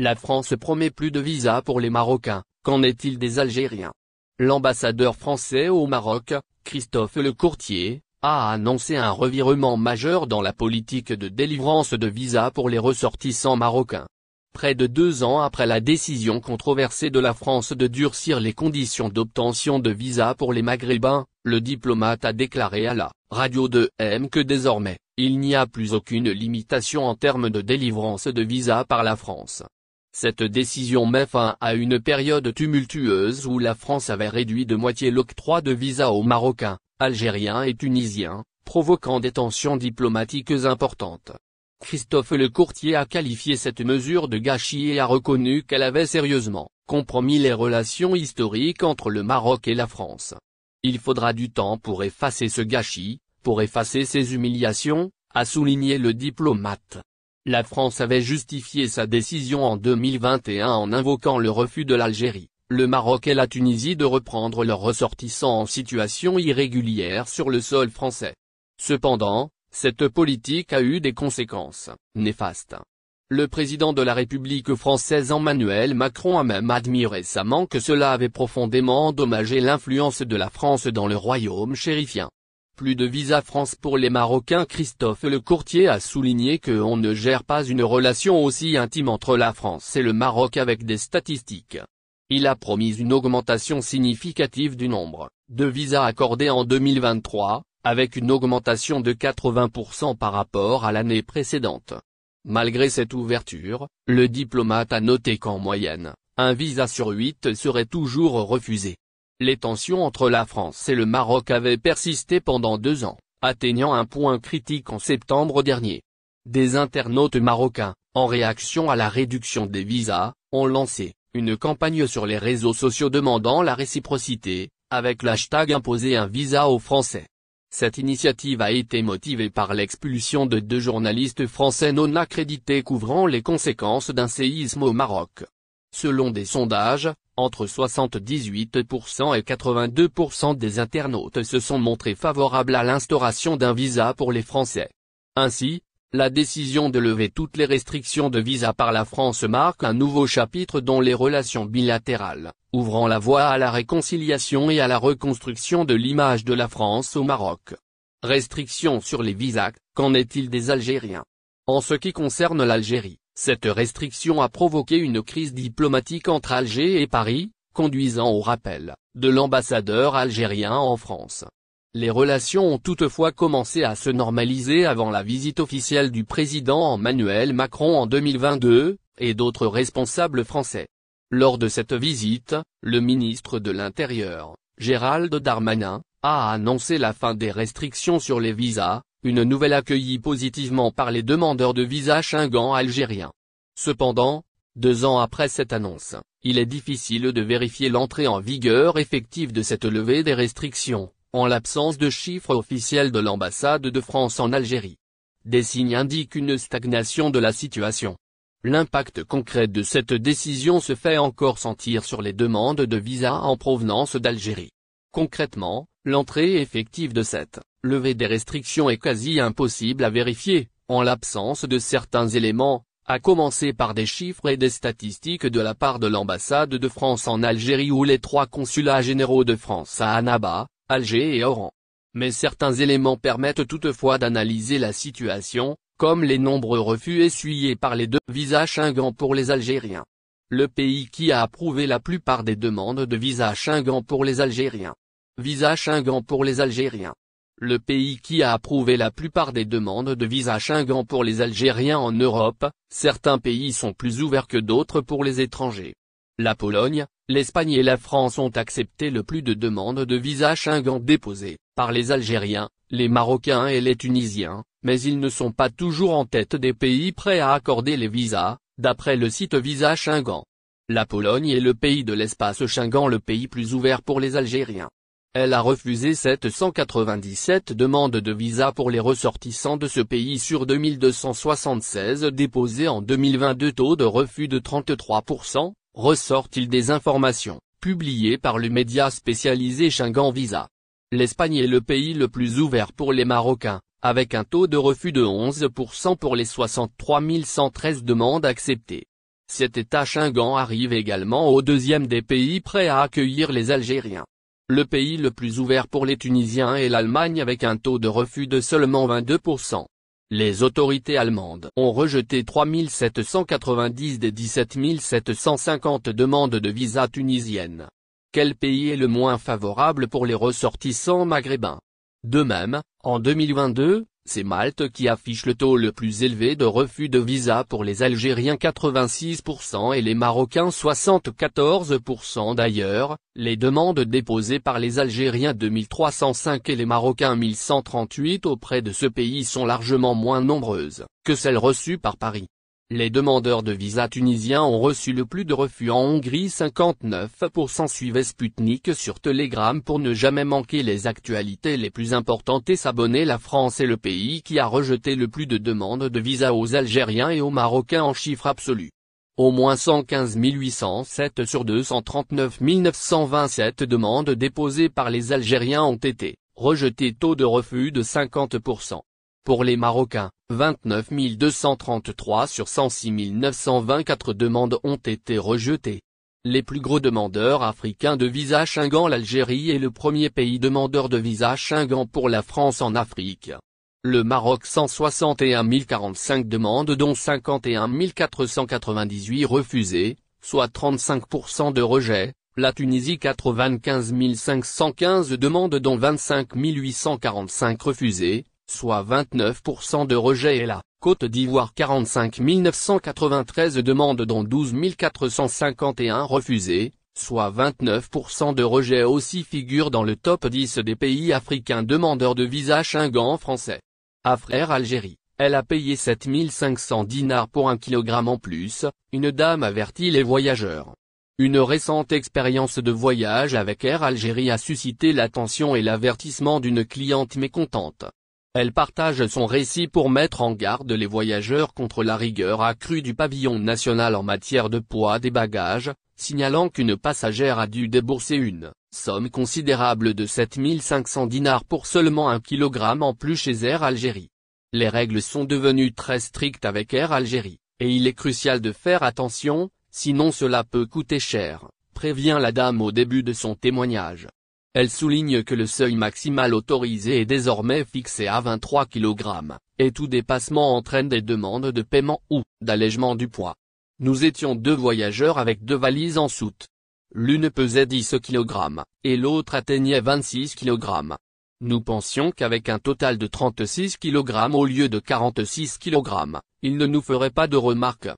La France promet plus de visas pour les Marocains, qu'en est-il des Algériens L'ambassadeur français au Maroc, Christophe Lecourtier, a annoncé un revirement majeur dans la politique de délivrance de visas pour les ressortissants marocains. Près de deux ans après la décision controversée de la France de durcir les conditions d'obtention de visas pour les Maghrébins, le diplomate a déclaré à la radio de M que désormais, il n'y a plus aucune limitation en termes de délivrance de visas par la France. Cette décision met fin à une période tumultueuse où la France avait réduit de moitié l'octroi de visas aux Marocains, Algériens et Tunisiens, provoquant des tensions diplomatiques importantes. Christophe Le Courtier a qualifié cette mesure de gâchis et a reconnu qu'elle avait sérieusement compromis les relations historiques entre le Maroc et la France. Il faudra du temps pour effacer ce gâchis, pour effacer ces humiliations, a souligné le diplomate. La France avait justifié sa décision en 2021 en invoquant le refus de l'Algérie, le Maroc et la Tunisie de reprendre leurs ressortissants en situation irrégulière sur le sol français. Cependant, cette politique a eu des conséquences néfastes. Le président de la République française Emmanuel Macron a même admis récemment que cela avait profondément endommagé l'influence de la France dans le royaume chérifien. Plus de visa France pour les Marocains Christophe Le Courtier a souligné que on ne gère pas une relation aussi intime entre la France et le Maroc avec des statistiques. Il a promis une augmentation significative du nombre de visas accordés en 2023, avec une augmentation de 80% par rapport à l'année précédente. Malgré cette ouverture, le diplomate a noté qu'en moyenne, un visa sur huit serait toujours refusé. Les tensions entre la France et le Maroc avaient persisté pendant deux ans, atteignant un point critique en septembre dernier. Des internautes marocains, en réaction à la réduction des visas, ont lancé une campagne sur les réseaux sociaux demandant la réciprocité, avec l'hashtag imposer un visa aux Français. Cette initiative a été motivée par l'expulsion de deux journalistes français non accrédités couvrant les conséquences d'un séisme au Maroc. Selon des sondages, entre 78% et 82% des internautes se sont montrés favorables à l'instauration d'un visa pour les Français. Ainsi, la décision de lever toutes les restrictions de visa par la France marque un nouveau chapitre dans les relations bilatérales, ouvrant la voie à la réconciliation et à la reconstruction de l'image de la France au Maroc. Restrictions sur les visas, qu'en est-il des Algériens En ce qui concerne l'Algérie, cette restriction a provoqué une crise diplomatique entre Alger et Paris, conduisant au rappel de l'ambassadeur algérien en France. Les relations ont toutefois commencé à se normaliser avant la visite officielle du président Emmanuel Macron en 2022, et d'autres responsables français. Lors de cette visite, le ministre de l'Intérieur, Gérald Darmanin, a annoncé la fin des restrictions sur les visas, une nouvelle accueillie positivement par les demandeurs de visa chingants algériens. Cependant, deux ans après cette annonce, il est difficile de vérifier l'entrée en vigueur effective de cette levée des restrictions, en l'absence de chiffres officiels de l'ambassade de France en Algérie. Des signes indiquent une stagnation de la situation. L'impact concret de cette décision se fait encore sentir sur les demandes de visa en provenance d'Algérie. Concrètement, l'entrée effective de cette lever des restrictions est quasi impossible à vérifier, en l'absence de certains éléments, à commencer par des chiffres et des statistiques de la part de l'ambassade de France en Algérie ou les trois consulats généraux de France à Annaba, Alger et Oran. Mais certains éléments permettent toutefois d'analyser la situation, comme les nombreux refus essuyés par les deux visas chingants pour les Algériens. Le pays qui a approuvé la plupart des demandes de visa chingants pour les Algériens. Visa chingants pour les Algériens le pays qui a approuvé la plupart des demandes de visa Schengen pour les Algériens en Europe, certains pays sont plus ouverts que d'autres pour les étrangers. La Pologne, l'Espagne et la France ont accepté le plus de demandes de visa Schengen déposées, par les Algériens, les Marocains et les Tunisiens, mais ils ne sont pas toujours en tête des pays prêts à accorder les visas, d'après le site Visa Chingant. La Pologne est le pays de l'espace chingant le pays plus ouvert pour les Algériens. Elle a refusé 797 demandes de visa pour les ressortissants de ce pays sur 2276 déposées en 2022 taux de refus de 33%, ressort-il des informations, publiées par le média spécialisé Schengen Visa. L'Espagne est le pays le plus ouvert pour les Marocains, avec un taux de refus de 11% pour les 63 113 demandes acceptées. Cet État chingan arrive également au deuxième des pays prêts à accueillir les Algériens. Le pays le plus ouvert pour les Tunisiens est l'Allemagne avec un taux de refus de seulement 22%. Les autorités allemandes ont rejeté 3790 des 17750 demandes de visa tunisiennes. Quel pays est le moins favorable pour les ressortissants maghrébins De même, en 2022, c'est Malte qui affiche le taux le plus élevé de refus de visa pour les Algériens 86% et les Marocains 74% d'ailleurs, les demandes déposées par les Algériens 2305 et les Marocains 1138 auprès de ce pays sont largement moins nombreuses que celles reçues par Paris. Les demandeurs de visa tunisiens ont reçu le plus de refus en Hongrie 59% suivez Sputnik sur Telegram pour ne jamais manquer les actualités les plus importantes et s'abonner la France est le pays qui a rejeté le plus de demandes de visa aux Algériens et aux Marocains en chiffre absolu. Au moins 115 807 sur 239 927 demandes déposées par les Algériens ont été rejetées taux de refus de 50%. Pour les Marocains, 29 233 sur 106 924 demandes ont été rejetées. Les plus gros demandeurs africains de visa chingant L'Algérie est le premier pays demandeur de visa chingant pour la France en Afrique. Le Maroc 161 045 demandes dont 51 498 refusées, soit 35% de rejet, la Tunisie 95 515 demandes dont 25 845 refusées, soit 29% de rejet et la Côte d'Ivoire 45 993 demandes dont 12 451 refusées, soit 29% de rejet aussi figure dans le top 10 des pays africains demandeurs de visa Schengen français. Air Algérie. Elle a payé 7500 dinars pour un kilogramme en plus, une dame avertit les voyageurs. Une récente expérience de voyage avec Air Algérie a suscité l'attention et l'avertissement d'une cliente mécontente. Elle partage son récit pour mettre en garde les voyageurs contre la rigueur accrue du pavillon national en matière de poids des bagages, signalant qu'une passagère a dû débourser une somme considérable de 7500 dinars pour seulement un kilogramme en plus chez Air Algérie. Les règles sont devenues très strictes avec Air Algérie, et il est crucial de faire attention, sinon cela peut coûter cher, prévient la dame au début de son témoignage. Elle souligne que le seuil maximal autorisé est désormais fixé à 23 kg, et tout dépassement entraîne des demandes de paiement ou d'allègement du poids. Nous étions deux voyageurs avec deux valises en soute. L'une pesait 10 kg, et l'autre atteignait 26 kg. Nous pensions qu'avec un total de 36 kg au lieu de 46 kg, il ne nous ferait pas de remarques.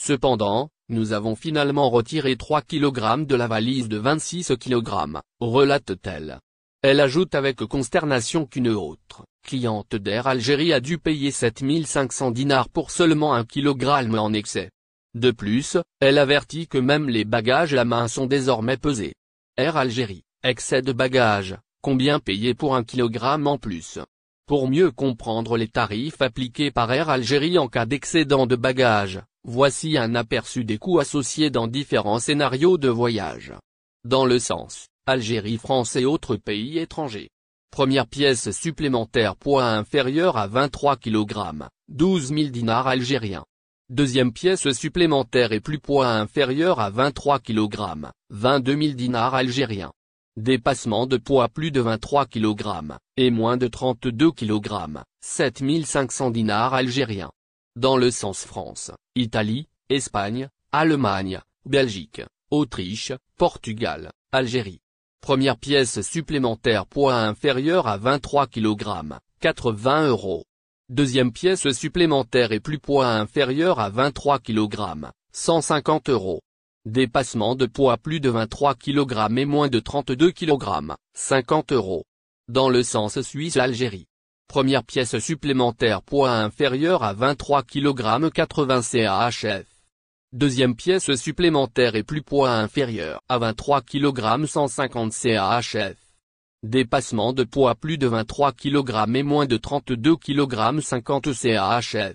Cependant, nous avons finalement retiré 3 kg de la valise de 26 kg, relate-t-elle. Elle ajoute avec consternation qu'une autre, cliente d'Air Algérie a dû payer 7500 dinars pour seulement un kilogramme en excès. De plus, elle avertit que même les bagages à main sont désormais pesés. Air Algérie, excès de bagages, combien payer pour un kilogramme en plus pour mieux comprendre les tarifs appliqués par Air Algérie en cas d'excédent de bagages, voici un aperçu des coûts associés dans différents scénarios de voyage. Dans le sens, Algérie France et autres pays étrangers. Première pièce supplémentaire poids inférieur à 23 kg, 12 000 dinars algériens. Deuxième pièce supplémentaire et plus poids inférieur à 23 kg, 22 000 dinars algériens. Dépassement de poids plus de 23 kg, et moins de 32 kg, 7500 dinars algériens. Dans le sens France, Italie, Espagne, Allemagne, Belgique, Autriche, Portugal, Algérie. Première pièce supplémentaire poids inférieur à 23 kg, 80 euros. Deuxième pièce supplémentaire et plus poids inférieur à 23 kg, 150 euros. Dépassement de poids plus de 23 kg et moins de 32 kg, 50 euros. Dans le sens Suisse-Algérie. Première pièce supplémentaire poids inférieur à 23 kg 80 CAHF. Deuxième pièce supplémentaire et plus poids inférieur à 23 kg 150 CAHF. Dépassement de poids plus de 23 kg et moins de 32 kg 50 CAHF.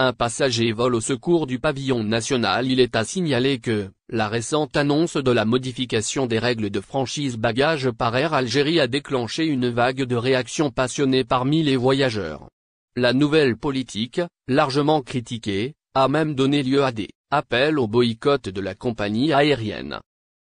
Un passager vole au secours du pavillon national Il est à signaler que, la récente annonce de la modification des règles de franchise bagages par Air Algérie a déclenché une vague de réactions passionnées parmi les voyageurs. La nouvelle politique, largement critiquée, a même donné lieu à des appels au boycott de la compagnie aérienne.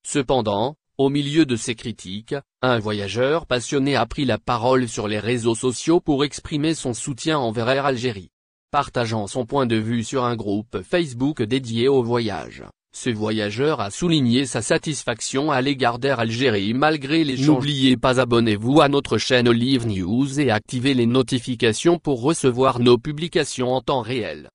Cependant, au milieu de ces critiques, un voyageur passionné a pris la parole sur les réseaux sociaux pour exprimer son soutien envers Air Algérie partageant son point de vue sur un groupe Facebook dédié au voyage. Ce voyageur a souligné sa satisfaction à l'égard d'Air Algérie malgré les N'oubliez pas abonnez-vous à notre chaîne Olive News et activez les notifications pour recevoir nos publications en temps réel.